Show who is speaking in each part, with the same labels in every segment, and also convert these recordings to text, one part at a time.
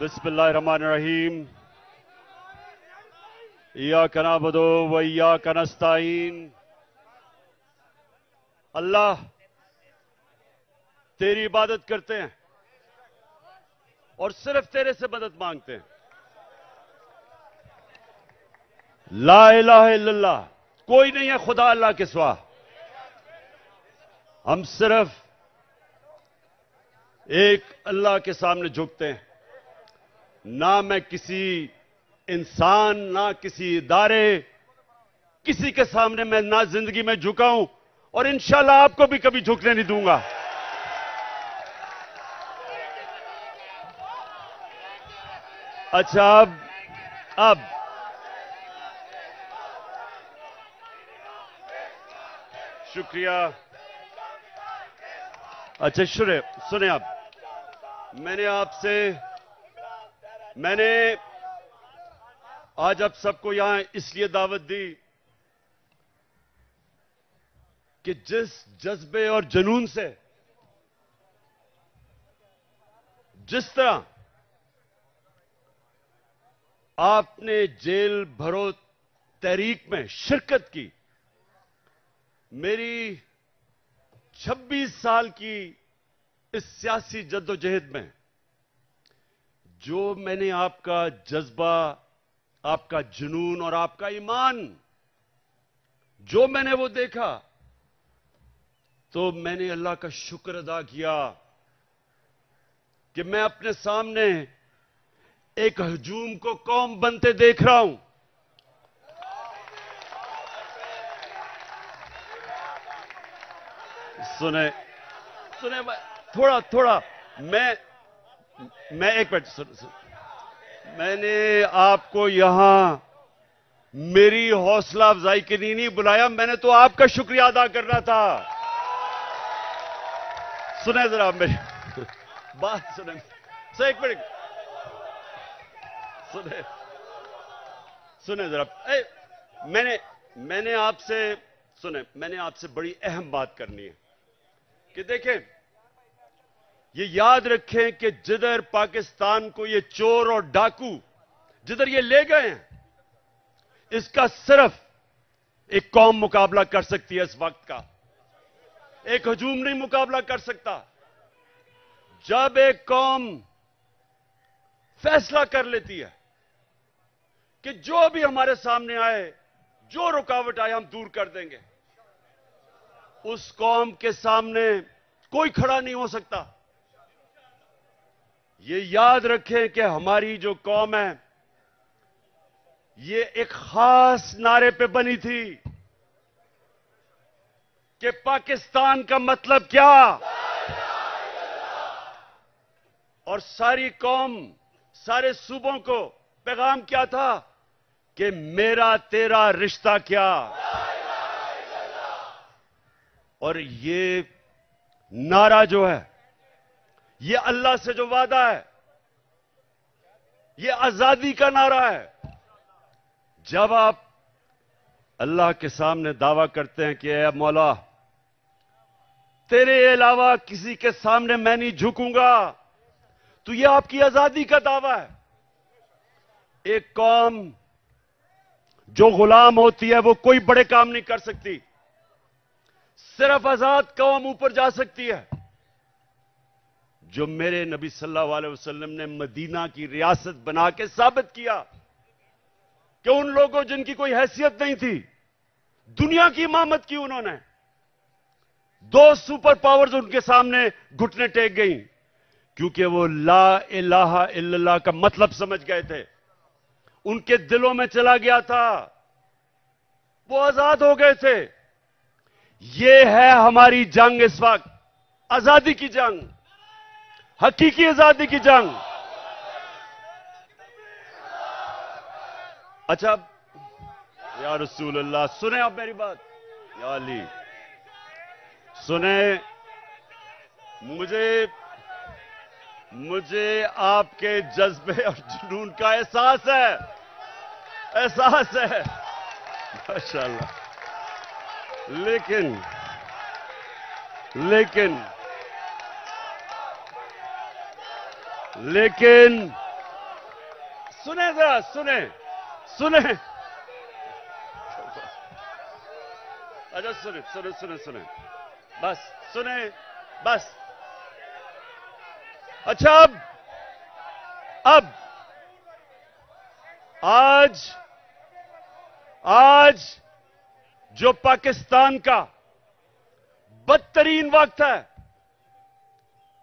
Speaker 1: बिस्मिल्लाहिर्रहमानिर्रहीम या कना बदो व या कनस्ताइन अल्लाह तेरी इबादत करते हैं और सिर्फ तेरे से मदद मांगते हैं ला इला कोई नहीं है खुदा अल्लाह के सिवा हम सिर्फ एक अल्लाह के सामने झुकते हैं ना मैं किसी इंसान ना किसी इदारे किसी के सामने मैं ना जिंदगी में झुका हूं और इंशाल्लाह आपको भी कभी झुकने नहीं दूंगा अच्छा अब अब शुक्रिया अच्छा शुरे सुने आप मैंने आपसे मैंने आज आप सबको यहां इसलिए दावत दी कि जिस जज्बे और जुनून से जिस तरह आपने जेल भरो तहरीक में शिरकत की मेरी 26 साल की इस सियासी जद्दोजहद में जो मैंने आपका जज्बा आपका जुनून और आपका ईमान जो मैंने वो देखा तो मैंने अल्लाह का शुक्र अदा किया कि मैं अपने सामने एक हजूम को कौम बनते देख रहा हूं सुने सुने थोड़ा थोड़ा मैं मैं एक मिनट सुन, सुन मैंने आपको यहां मेरी हौसला अफजाई के लिए नहीं बुलाया मैंने तो आपका शुक्रिया अदा करना था सुने जरा मेरी बात सुने सर एक मिनट सुने सुने जरा मैंने मैंने आपसे सुने मैंने आपसे बड़ी अहम बात करनी है कि देखें ये याद रखें कि जिधर पाकिस्तान को ये चोर और डाकू जिधर ये ले गए हैं इसका सिर्फ एक कौम मुकाबला कर सकती है इस वक्त का एक हजूम नहीं मुकाबला कर सकता जब एक कौम फैसला कर लेती है कि जो भी हमारे सामने आए जो रुकावट आए हम दूर कर देंगे उस कौम के सामने कोई खड़ा नहीं हो सकता ये याद रखें कि हमारी जो कौम है ये एक खास नारे पे बनी थी कि पाकिस्तान का मतलब क्या और सारी कौम सारे सूबों को पैगाम क्या था कि मेरा तेरा रिश्ता क्या और ये नारा जो है ये अल्लाह से जो वादा है ये आजादी का नारा है जब आप अल्लाह के सामने दावा करते हैं कि अब मौला तेरे अलावा किसी के सामने मैं नहीं झुकूंगा तो यह आपकी आजादी का दावा है एक कौम जो गुलाम होती है वो कोई बड़े काम नहीं कर सकती सिर्फ आजाद कौम ऊपर जा सकती है जो मेरे नबी सल्लल्लाहु अलैहि वसल्लम ने मदीना की रियासत बना के साबित किया कि उन लोगों जिनकी कोई हैसियत नहीं थी दुनिया की इमामत की उन्होंने दो सुपर पावर्स उनके सामने घुटने टेक गई क्योंकि वो ला इलाहा इल्लल्लाह का मतलब समझ गए थे उनके दिलों में चला गया था वो आजाद हो गए थे ये है हमारी जंग इस वक्त आजादी की जंग हकीकी आजादी की जंग अच्छा या रसूल अल्लाह सुने आप मेरी बात या अली सुने मुझे मुझे आपके जज्बे और जुनून का एहसास है एहसास है माशाल्लाह लेकिन लेकिन लेकिन सुने जरा सुने सुने अच्छा सुने सुने सुने सुने बस सुने बस अच्छा अब अब आज आज जो पाकिस्तान का बदतरीन वक्त है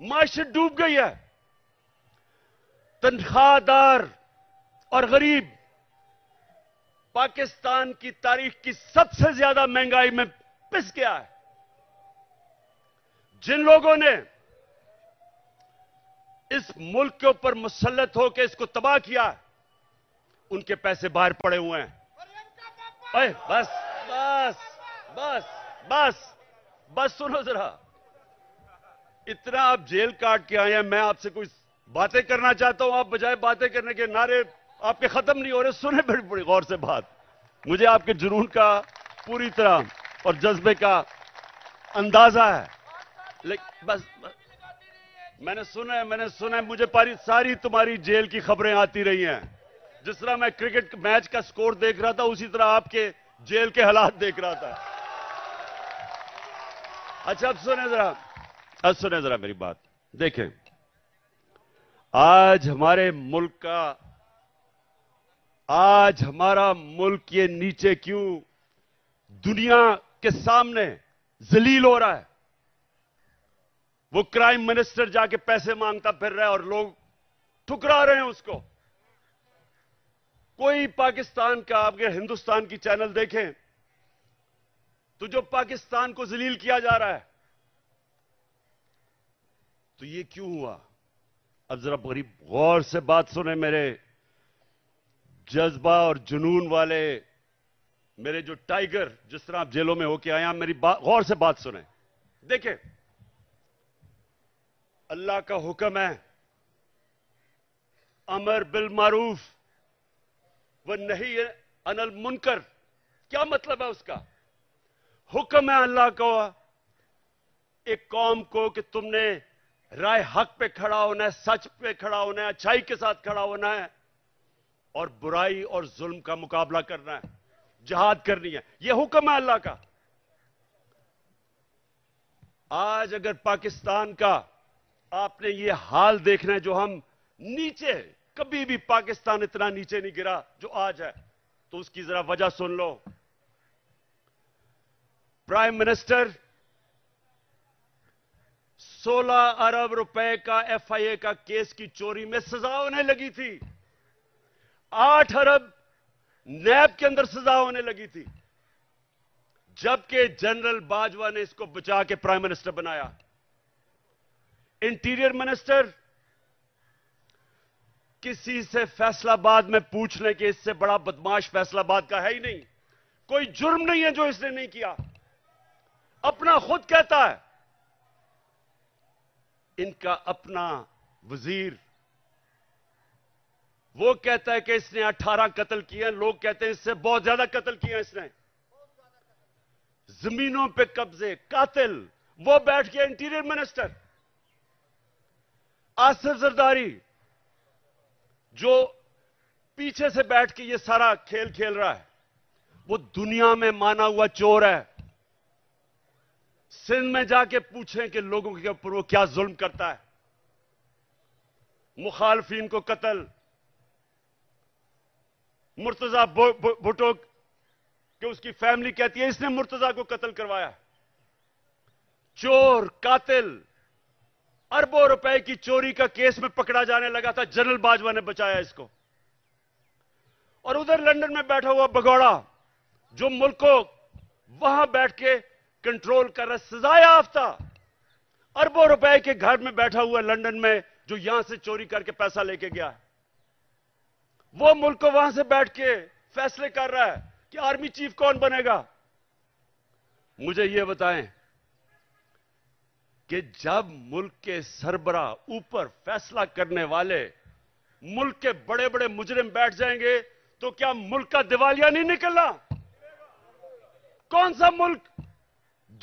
Speaker 1: माश डूब गई है तनख्वाहदार और गरीब पाकिस्तान की तारीख की सबसे ज्यादा महंगाई में पिस गया है जिन लोगों ने इस मुल्क के ऊपर मुसलत होकर इसको तबाह किया उनके पैसे बाहर पड़े हुए हैं अरे बस बस बस बस बस सुनो जरा इतना आप जेल काट के आए हैं मैं आपसे कोई बातें करना चाहता हूं आप बजाय बातें करने के नारे आपके खत्म नहीं हो रहे सुने बड़ी बड़ी गौर से बात मुझे आपके जुनून का पूरी तरह और जज्बे का अंदाजा है लेकिन बस, बस मैंने सुना है मैंने सुना है मुझे पारी सारी तुम्हारी जेल की खबरें आती रही हैं जिस तरह मैं क्रिकेट मैच का स्कोर देख रहा था उसी तरह आपके जेल के हालात देख रहा था अच्छा अब सुने जरा अब सुने जरा मेरी बात देखें आज हमारे मुल्क का आज हमारा मुल्क ये नीचे क्यों दुनिया के सामने जलील हो रहा है वो क्राइम मिनिस्टर जाके पैसे मांगता फिर रहा है और लोग ठुकरा रहे हैं उसको कोई पाकिस्तान का आपके हिंदुस्तान की चैनल देखें तो जो पाकिस्तान को जलील किया जा रहा है तो ये क्यों हुआ अब जरा बड़ी गौर से बात सुने मेरे जज्बा और जुनून वाले मेरे जो टाइगर जिस तरह आप जेलों में होके आए मेरी गौर से बात सुने देखे अल्लाह का हुक्म है अमर बिल मारूफ व नहीं अनल मुनकर क्या मतलब है उसका हुक्म है अल्लाह का एक कौम को कि तुमने राय हक पे खड़ा होना है सच पे खड़ा होना है अच्छाई के साथ खड़ा होना है और बुराई और जुल्म का मुकाबला करना है जहाद करनी है यह हुक्म है अल्लाह का आज अगर पाकिस्तान का आपने ये हाल देखना है जो हम नीचे कभी भी पाकिस्तान इतना नीचे नहीं गिरा जो आज है तो उसकी जरा वजह सुन लो प्राइम मिनिस्टर 16 अरब रुपए का एफआईए का केस की चोरी में सजा होने लगी थी 8 अरब नैब के अंदर सजा होने लगी थी जबकि जनरल बाजवा ने इसको बचा के प्राइम मिनिस्टर बनाया इंटीरियर मिनिस्टर किसी से फैसलाबाद में पूछ लें कि इससे बड़ा बदमाश फैसलाबाद का है ही नहीं कोई जुर्म नहीं है जो इसने नहीं किया अपना खुद कहता है इनका अपना वजीर वो कहता है कि इसने 18 कत्ल किए लोग कहते हैं इससे बहुत ज्यादा कत्ल किए इसने जमीनों पे कब्जे कातिल वो बैठ गया इंटीरियर मिनिस्टर आसिफ जरदारी जो पीछे से बैठ के ये सारा खेल खेल रहा है वो दुनिया में माना हुआ चोर है सिंध में जाके पूछें कि लोगों के ऊपर वो क्या जुल्म करता है मुखालफिन को कत्ल मुर्तजा भुटो कि उसकी फैमिली कहती है इसने मुर्तजा को कत्ल करवाया चोर कातिल अरबों रुपए की चोरी का केस में पकड़ा जाने लगा था जनरल बाजवा ने बचाया इसको और उधर लंदन में बैठा हुआ भगौड़ा जो मुल्क को वहां बैठ के कंट्रोल कर रहा सजा याफ्ता अरबों रुपए के घर में बैठा हुआ लंदन में जो यहां से चोरी करके पैसा लेके गया है वो मुल्क को वहां से बैठ के फैसले कर रहा है कि आर्मी चीफ कौन बनेगा मुझे यह बताएं कि जब मुल्क के सरबरा ऊपर फैसला करने वाले मुल्क के बड़े बड़े मुजरिम बैठ जाएंगे तो क्या मुल्क का दिवालिया नहीं निकलना कौन सा मुल्क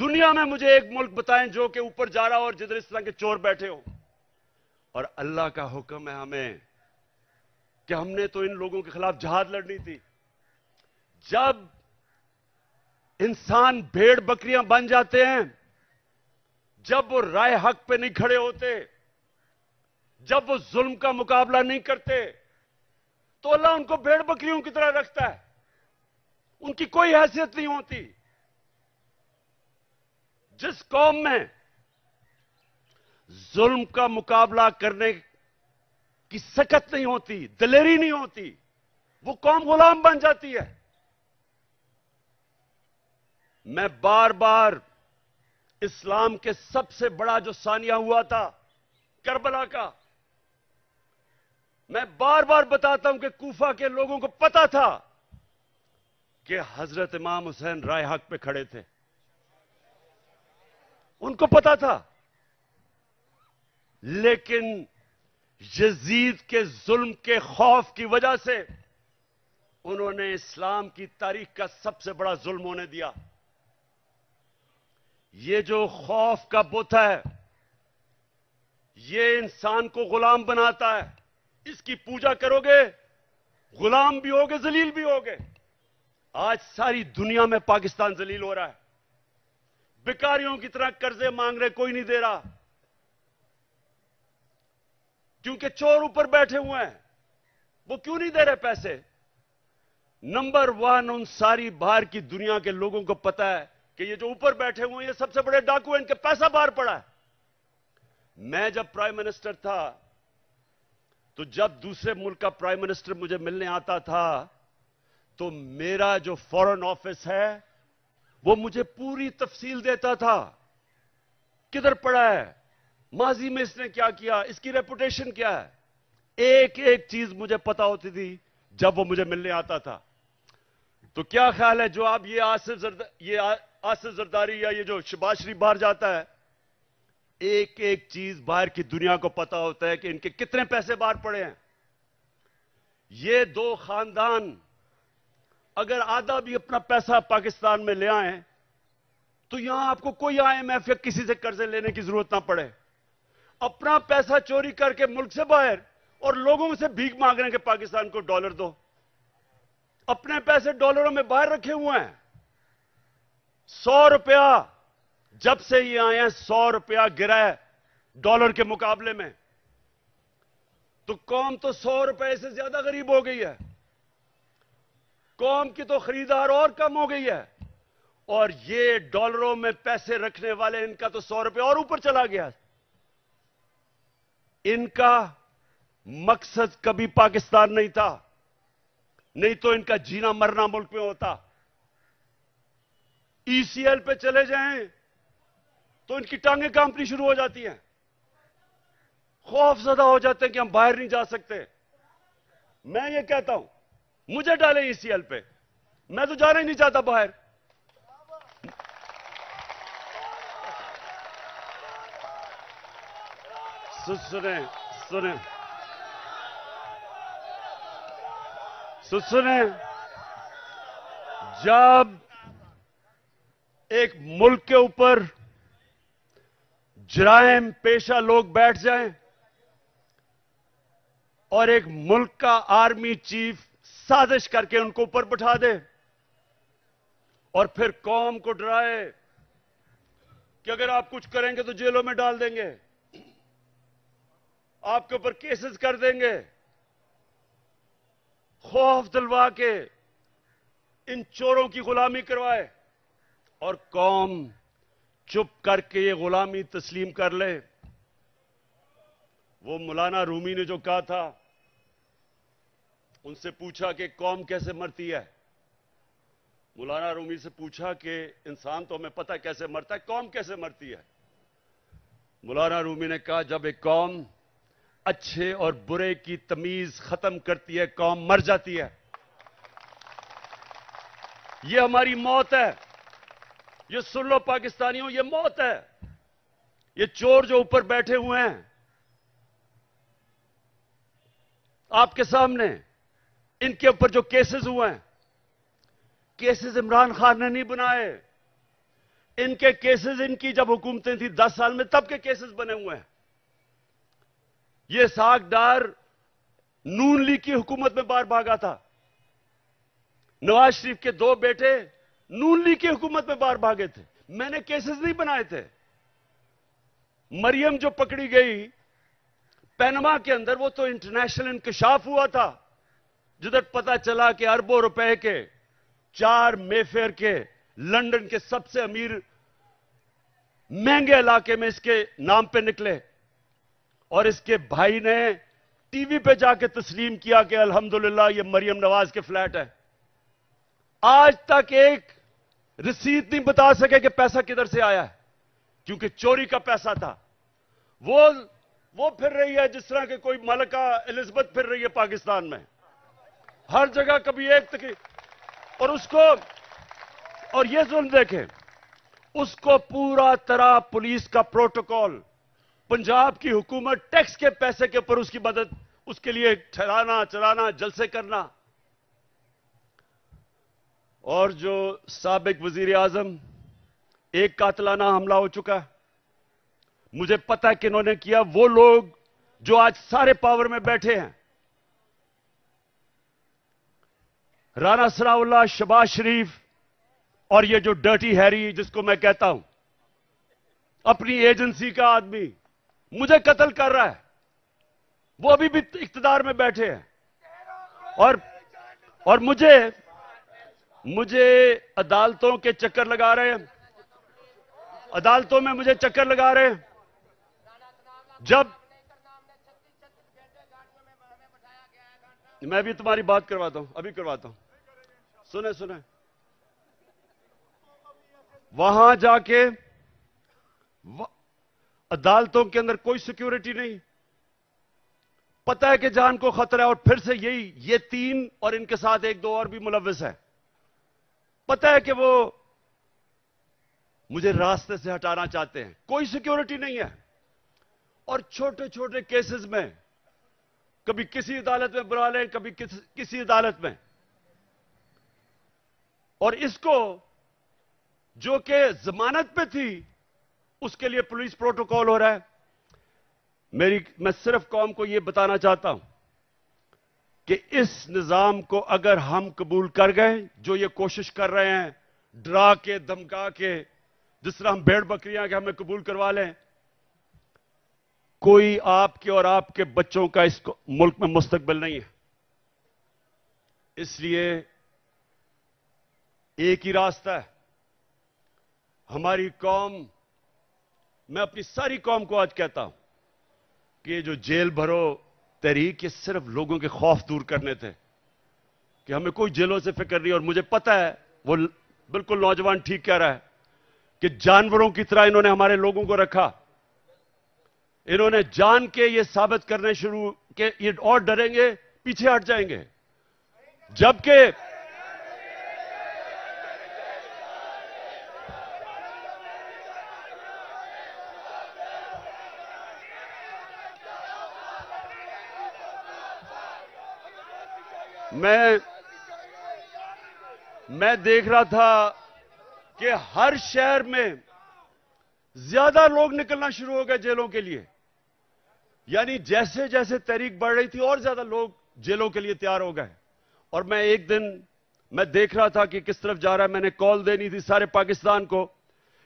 Speaker 1: दुनिया में मुझे एक मुल्क बताएं जो के ऊपर जा रहा हो और जिधर इस तरह के चोर बैठे हो और अल्लाह का हुक्म है हमें कि हमने तो इन लोगों के खिलाफ जहाद लड़नी थी जब इंसान भेड़ बकरियां बन जाते हैं जब वो राय हक पे नहीं खड़े होते जब वो जुल्म का मुकाबला नहीं करते तो अल्लाह उनको भेड़ बकरियों की तरह रखता है उनकी कोई हैसियत नहीं होती जिस कौम में जुल्म का मुकाबला करने की सकत नहीं होती दलेरी नहीं होती वो कौम गुलाम बन जाती है मैं बार बार इस्लाम के सबसे बड़ा जो सानिया हुआ था करबला का मैं बार बार बताता हूं कि कूफा के लोगों को पता था कि हजरत इमाम हुसैन राय हक पे खड़े थे उनको पता था लेकिन यजीद के जुल्म के खौफ की वजह से उन्होंने इस्लाम की तारीख का सबसे बड़ा जुल्म होने दिया ये जो खौफ का बुत है ये इंसान को गुलाम बनाता है इसकी पूजा करोगे गुलाम भी होगे जलील भी होगे आज सारी दुनिया में पाकिस्तान जलील हो रहा है भिकारियों की तरह कर्जे मांग रहे कोई नहीं दे रहा क्योंकि चोर ऊपर बैठे हुए हैं वो क्यों नहीं दे रहे पैसे नंबर वन उन सारी बाहर की दुनिया के लोगों को पता है कि ये जो ऊपर बैठे हुए हैं ये सबसे बड़े डाकू हैं इनके पैसा बाहर पड़ा है मैं जब प्राइम मिनिस्टर था तो जब दूसरे मुल्क का प्राइम मिनिस्टर मुझे मिलने आता था तो मेरा जो फॉरेन ऑफिस है वो मुझे पूरी तफसील देता था किधर पड़ा है माजी में इसने क्या किया इसकी रेपुटेशन क्या है एक एक चीज मुझे पता होती थी जब वो मुझे मिलने आता था तो क्या ख्याल है जो आप ये आसिफ जरद ये आसिफ जरदारी या ये जो शबाज शरीफ बाहर जाता है एक एक चीज बाहर की दुनिया को पता होता है कि इनके कितने पैसे बाहर पड़े हैं ये दो खानदान अगर आधा भी अपना पैसा पाकिस्तान में ले आए तो यहां आपको कोई आईएमएफ या किसी से कर्जे लेने की जरूरत ना पड़े अपना पैसा चोरी करके मुल्क से बाहर और लोगों से भीख मांग रहे हैं कि पाकिस्तान को डॉलर दो अपने पैसे डॉलरों में बाहर रखे हुए हैं सौ रुपया जब से ये आए हैं सौ रुपया गिरा है डॉलर के मुकाबले में तो कौम तो सौ रुपए से ज्यादा गरीब हो गई है कौम की तो खरीदार और कम हो गई है और ये डॉलरों में पैसे रखने वाले इनका तो सौ रुपए और ऊपर चला गया इनका मकसद कभी पाकिस्तान नहीं था नहीं तो इनका जीना मरना मुल्क में होता ईसीएल e पे चले जाएं तो इनकी टांगे कांपनी शुरू हो जाती हैं खौफ ज्यादा हो जाते हैं कि हम बाहर नहीं जा सकते मैं ये कहता हूं मुझे डाले ईसीएल पे मैं तो जाना ही नहीं चाहता बाहर सुने सुने सुने जब एक मुल्क के ऊपर जराइम पेशा लोग बैठ जाएं और एक मुल्क का आर्मी चीफ साजिश करके उनको ऊपर बिठा दे और फिर कौम को डराए कि अगर आप कुछ करेंगे तो जेलों में डाल देंगे आपके ऊपर केसेस कर देंगे खौफ दिलवा के इन चोरों की गुलामी करवाए और कौम चुप करके ये गुलामी तस्लीम कर ले वो मौलाना रूमी ने जो कहा था उनसे पूछा कि कौम कैसे मरती है मौलाना रूमी से पूछा कि इंसान तो हमें पता कैसे मरता है कौम कैसे मरती है मौलाना रूमी ने कहा जब एक कौम अच्छे और बुरे की तमीज खत्म करती है कौम मर जाती है ये हमारी मौत है ये सुन लो पाकिस्तानियों ये मौत है ये चोर जो ऊपर बैठे हुए हैं आपके सामने इनके ऊपर जो केसेस हुए हैं केसेस इमरान खान ने नहीं बनाए इनके केसेस इनकी जब हुकूमतें थी दस साल में तब के केसेस बने हुए हैं यह सागडार नून लीग की हुकूमत में बाहर भागा था नवाज शरीफ के दो बेटे नून लीग की हुकूमत में बाहर भागे थे मैंने केसेस नहीं बनाए थे मरियम जो पकड़ी गई पैनमा के अंदर वो तो इंटरनेशनल इंकशाफ हुआ था जिधर पता चला कि अरबों रुपए के चार मेफेयर के लंदन के सबसे अमीर महंगे इलाके में इसके नाम पे निकले और इसके भाई ने टीवी पे जाके तस्लीम किया कि अल्हम्दुलिल्लाह ये मरियम नवाज के फ्लैट है आज तक एक रसीद नहीं बता सके कि पैसा किधर से आया है क्योंकि चोरी का पैसा था वो वो फिर रही है जिस तरह के कोई मलका एलिजबेथ फिर रही है पाकिस्तान में हर जगह कभी एक तक और उसको और ये जुल्म देखें उसको पूरा तरह पुलिस का प्रोटोकॉल पंजाब की हुकूमत टैक्स के पैसे के ऊपर उसकी मदद उसके लिए ठहराना चलाना जलसे करना और जो सबक वजीर आजम एक कातलाना हमला हो चुका है मुझे पता है कि इन्होंने किया वो लोग जो आज सारे पावर में बैठे हैं राना सराउल्ला शबाज शरीफ और ये जो डर्टी हैरी जिसको मैं कहता हूं अपनी एजेंसी का आदमी मुझे कत्ल कर रहा है वो अभी भी इकतदार में बैठे हैं और और मुझे मुझे अदालतों के चक्कर लगा रहे हैं अदालतों में मुझे चक्कर लगा रहे हैं जब मैं भी तुम्हारी बात करवाता हूं अभी करवाता हूं सुने सुने वहां जाके अदालतों के अंदर कोई सिक्योरिटी नहीं पता है कि जान को खतरा है और फिर से यही ये तीन और इनके साथ एक दो और भी मुलविस है पता है कि वो मुझे रास्ते से हटाना चाहते हैं कोई सिक्योरिटी नहीं है और छोटे छोटे केसेस में कभी किसी अदालत में बुला लें कभी किस, किसी अदालत में और इसको जो कि जमानत पे थी उसके लिए पुलिस प्रोटोकॉल हो रहा है मेरी मैं सिर्फ कौम को यह बताना चाहता हूं कि इस निजाम को अगर हम कबूल कर गए जो ये कोशिश कर रहे हैं डरा के धमका के जिस तरह हम भेड़ बकरियां के हमें कबूल करवा लें कोई आपके और आपके बच्चों का इस मुल्क में मुस्तकबिल नहीं है इसलिए एक ही रास्ता है हमारी कौम मैं अपनी सारी कौम को आज कहता हूं कि जो जेल भरो तहरीक ये सिर्फ लोगों के खौफ दूर करने थे कि हमें कोई जेलों से फिक्र नहीं और मुझे पता है वो बिल्कुल नौजवान ठीक कह रहा है कि जानवरों की तरह इन्होंने हमारे लोगों को रखा इन्होंने जान के ये साबित करने शुरू के ये और डरेंगे पीछे हट जाएंगे जबकि मैं मैं देख रहा था कि हर शहर में ज्यादा लोग निकलना शुरू हो गए जेलों के लिए यानी जैसे जैसे तहरीक बढ़ रही थी और ज्यादा लोग जेलों के लिए तैयार हो गए और मैं एक दिन मैं देख रहा था कि किस तरफ जा रहा है मैंने कॉल देनी थी सारे पाकिस्तान को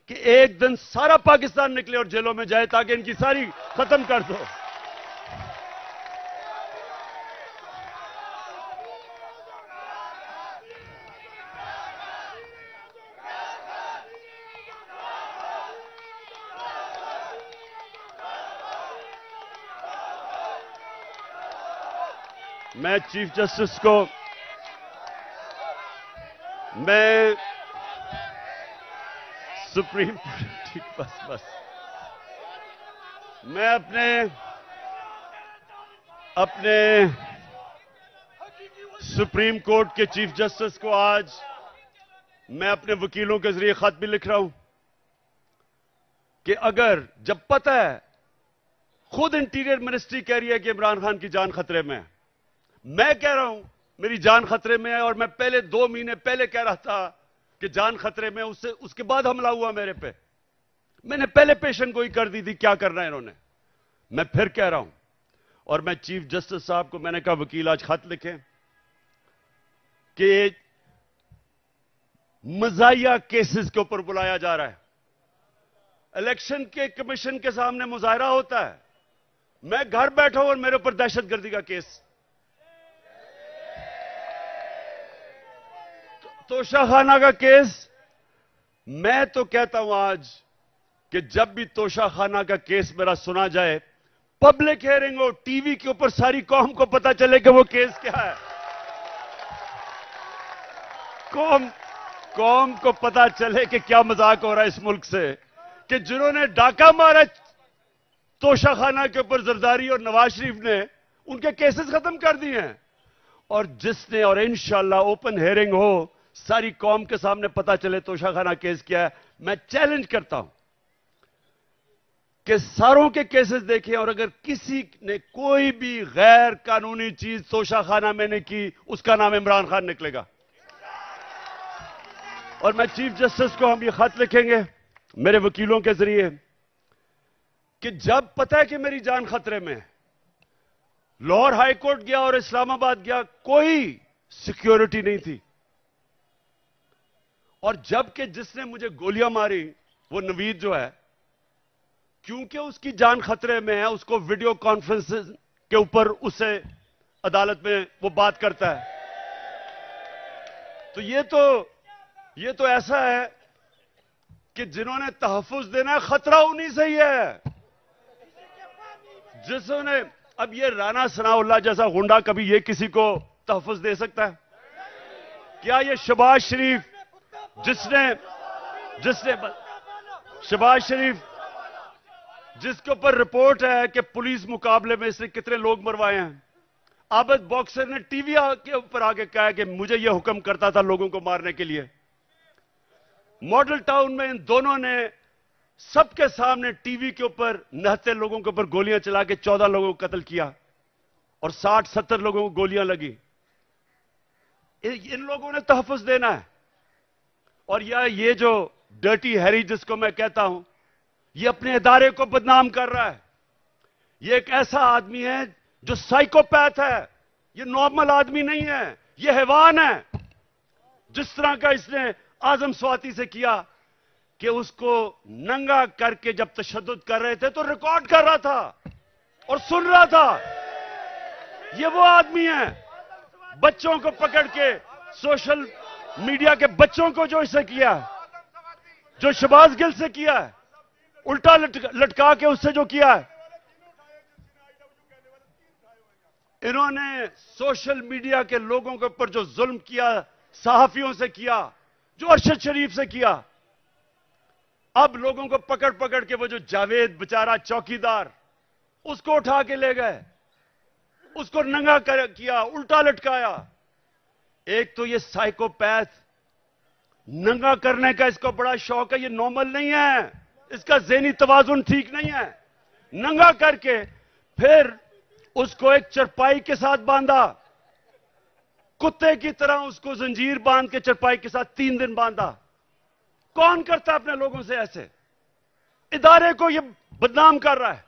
Speaker 1: कि एक दिन सारा पाकिस्तान निकले और जेलों में जाए ताकि इनकी सारी खत्म कर दो मैं चीफ जस्टिस को मैं सुप्रीम ठीक बस बस मैं अपने अपने सुप्रीम कोर्ट के चीफ जस्टिस को आज मैं अपने वकीलों के जरिए खत भी लिख रहा हूं कि अगर जब पता है खुद इंटीरियर मिनिस्ट्री कह रही है कि इमरान खान की जान खतरे में है मैं कह रहा हूं मेरी जान खतरे में है और मैं पहले दो महीने पहले कह रहा था कि जान खतरे में उससे उसके बाद हमला हुआ मेरे पे मैंने पहले पेशन कोई कर दी थी क्या करना है इन्होंने मैं फिर कह रहा हूं और मैं चीफ जस्टिस साहब को मैंने कहा वकील आज खत लिखे कि मजाया केसेस के ऊपर बुलाया जा रहा है इलेक्शन के कमीशन के सामने मुजाहरा होता है मैं घर बैठा हूं और मेरे ऊपर दहशतगर्दी का केस तोशा खाना का केस मैं तो कहता हूं आज कि जब भी तोशा खाना का केस मेरा सुना जाए पब्लिक हेयरिंग हो टीवी के ऊपर सारी कौम को पता चले कि वो केस क्या है कौम कौम को पता चले कि क्या मजाक हो रहा है इस मुल्क से कि जिन्होंने डाका मारा तोशा खाना के ऊपर जरदारी और नवाज शरीफ ने उनके केसेस खत्म कर दिए हैं और जिसने और इंशाला ओपन हेयरिंग हो सारी कौम के सामने पता चले तोशाखाना केस क्या है मैं चैलेंज करता हूं कि सारों के केसेस देखें और अगर किसी ने कोई भी गैर कानूनी चीज तोशाखाना मैंने की उसका नाम इमरान खान निकलेगा और मैं चीफ जस्टिस को हम ये खत लिखेंगे मेरे वकीलों के जरिए कि जब पता है कि मेरी जान खतरे में है लाहौर हाईकोर्ट गया और इस्लामाबाद गया कोई सिक्योरिटी नहीं थी और जबकि जिसने मुझे गोलियां मारी वो नवीद जो है क्योंकि उसकी जान खतरे में है उसको वीडियो कॉन्फ्रेंस के ऊपर उसे अदालत में वो बात करता है तो ये तो ये तो ऐसा है कि जिन्होंने तहफुज देना है खतरा उन्हीं से ही है जिसने अब ये राना सनाउल्ला जैसा गुंडा कभी ये किसी को तहफुज दे सकता है क्या ये शबाज शरीफ जिसने जिसने शबाज शरीफ जिसके ऊपर रिपोर्ट है कि पुलिस मुकाबले में इसने कितने लोग मरवाए हैं आबद बॉक्सर ने टीवी के ऊपर आके कहा कि मुझे यह हुक्म करता था लोगों को मारने के लिए मॉडल टाउन में इन दोनों ने सबके सामने टीवी के ऊपर नहते लोगों के ऊपर गोलियां चला के चौदह लोगों को कत्ल किया और साठ सत्तर लोगों को गोलियां लगी इन लोगों ने तहफ़ देना है और यह ये जो डर्टी हैरी जिसको मैं कहता हूं ये अपने इदारे को बदनाम कर रहा है ये एक ऐसा आदमी है जो साइकोपैथ है ये नॉर्मल आदमी नहीं है ये हैवान है जिस तरह का इसने आजम स्वाति से किया कि उसको नंगा करके जब तशद कर रहे थे तो रिकॉर्ड कर रहा था और सुन रहा था ये वो आदमी है बच्चों को पकड़ के सोशल मीडिया के बच्चों को जो इससे किया है जो शबाज गिल से किया है उल्टा लटका के उससे जो किया है इन्होंने सोशल मीडिया के लोगों के ऊपर जो जुल्म किया सहाफियों से किया जो अरशद शरीफ से किया अब लोगों को पकड़ पकड़ के वो जो जावेद बेचारा चौकीदार उसको उठा के ले गए उसको नंगा कर किया उल्टा लटकाया एक तो ये साइकोपैथ नंगा करने का इसको बड़ा शौक है ये नॉर्मल नहीं है इसका जेनी तोजुन ठीक नहीं है नंगा करके फिर उसको एक चरपाई के साथ बांधा कुत्ते की तरह उसको जंजीर बांध के चरपाई के साथ तीन दिन बांधा कौन करता है अपने लोगों से ऐसे इदारे को ये बदनाम कर रहा है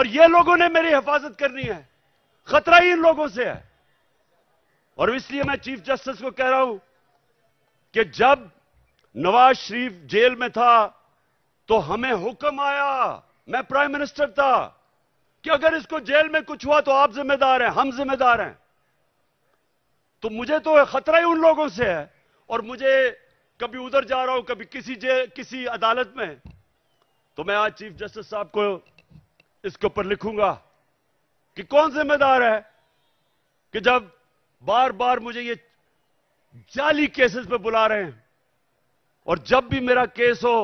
Speaker 1: और ये लोगों ने मेरी हिफाजत करनी है खतरा ही इन लोगों से है और इसलिए मैं चीफ जस्टिस को कह रहा हूं कि जब नवाज शरीफ जेल में था तो हमें हुक्म आया मैं प्राइम मिनिस्टर था कि अगर इसको जेल में कुछ हुआ तो आप जिम्मेदार हैं हम जिम्मेदार हैं तो मुझे तो खतरा ही उन लोगों से है और मुझे कभी उधर जा रहा हूं कभी किसी जे, किसी अदालत में तो मैं आज चीफ जस्टिस साहब को इसके ऊपर लिखूंगा कि कौन जिम्मेदार है कि जब बार बार मुझे ये जाली केसेस पे बुला रहे हैं और जब भी मेरा केस हो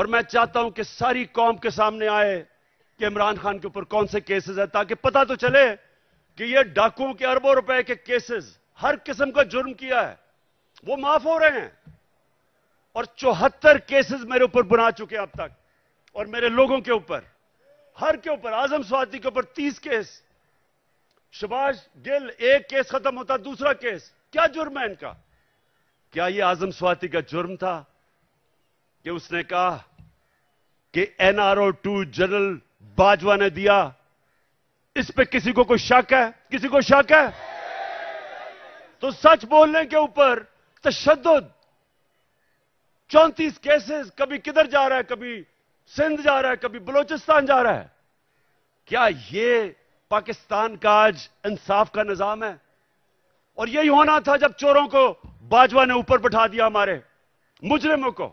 Speaker 1: और मैं चाहता हूं कि सारी कौम के सामने आए कि इमरान खान के ऊपर कौन से केसेस है ताकि पता तो चले कि ये डाकुओं के अरबों रुपए के केसेस हर किस्म का जुर्म किया है वो माफ हो रहे हैं और चौहत्तर केसेस मेरे ऊपर बना चुके अब तक और मेरे लोगों के ऊपर हर के ऊपर आजम स्वाति के ऊपर तीस केस शबाज गिल एक केस खत्म होता दूसरा केस क्या जुर्म है इनका क्या यह आजम स्वाति का जुर्म था कि उसने कहा कि एनआरओ टू जनरल बाजवा ने दिया इस पे किसी को कोई शक है किसी को शक है तो सच बोलने के ऊपर तशद चौंतीस केसेस कभी किधर जा रहा है कभी सिंध जा रहा है कभी बलोचिस्तान जा रहा है क्या ये पाकिस्तान का आज इंसाफ का निजाम है और यही होना था जब चोरों को बाजवा ने ऊपर बैठा दिया हमारे मुजरिमों को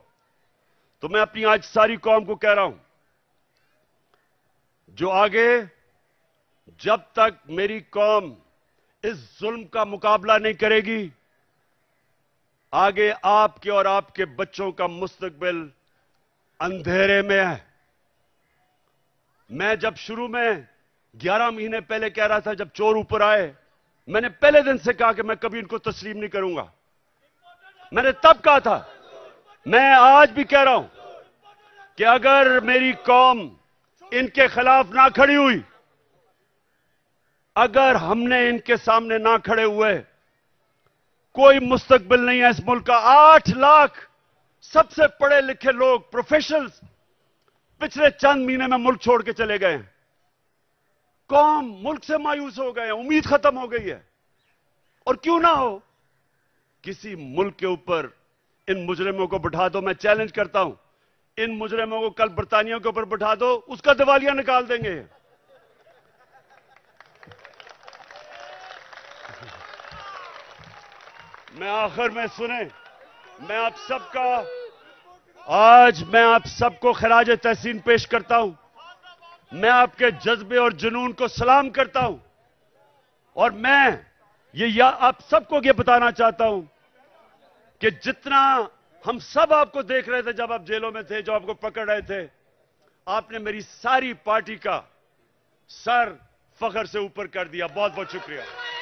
Speaker 1: तो मैं अपनी आज सारी कौम को कह रहा हूं जो आगे जब तक मेरी कौम इस जुल्म का मुकाबला नहीं करेगी आगे आपके और आपके बच्चों का मुस्तबिल अंधेरे में है मैं जब शुरू में ग्यारह महीने पहले कह रहा था जब चोर ऊपर आए मैंने पहले दिन से कहा कि मैं कभी इनको तस्लीम नहीं करूंगा मैंने तब कहा था मैं आज भी कह रहा हूं कि अगर मेरी कौम इनके खिलाफ ना खड़ी हुई अगर हमने इनके सामने ना खड़े हुए कोई मुस्तकबिल नहीं है इस मुल्क का आठ लाख सबसे पढ़े लिखे लोग प्रोफेशनल्स पिछले चंद महीने में मुल्क छोड़ के चले गए हैं कौम मुल्क से मायूस हो गए उम्मीद खत्म हो गई है और क्यों ना हो किसी मुल्क के ऊपर इन मुजरिमों को बिठा दो मैं चैलेंज करता हूं इन मुजरिमों को कल बरतानिया के ऊपर बिठा दो उसका दिवालिया निकाल देंगे मैं आखिर में सुने मैं आप सबका आज मैं आप सबको खराज तहसीन पेश करता हूं मैं आपके जज्बे और जुनून को सलाम करता हूं और मैं ये या आप सबको यह बताना चाहता हूं कि जितना हम सब आपको देख रहे थे जब आप जेलों में थे जो आपको पकड़ रहे थे आपने मेरी सारी पार्टी का सर फखर से ऊपर कर दिया बहुत बहुत शुक्रिया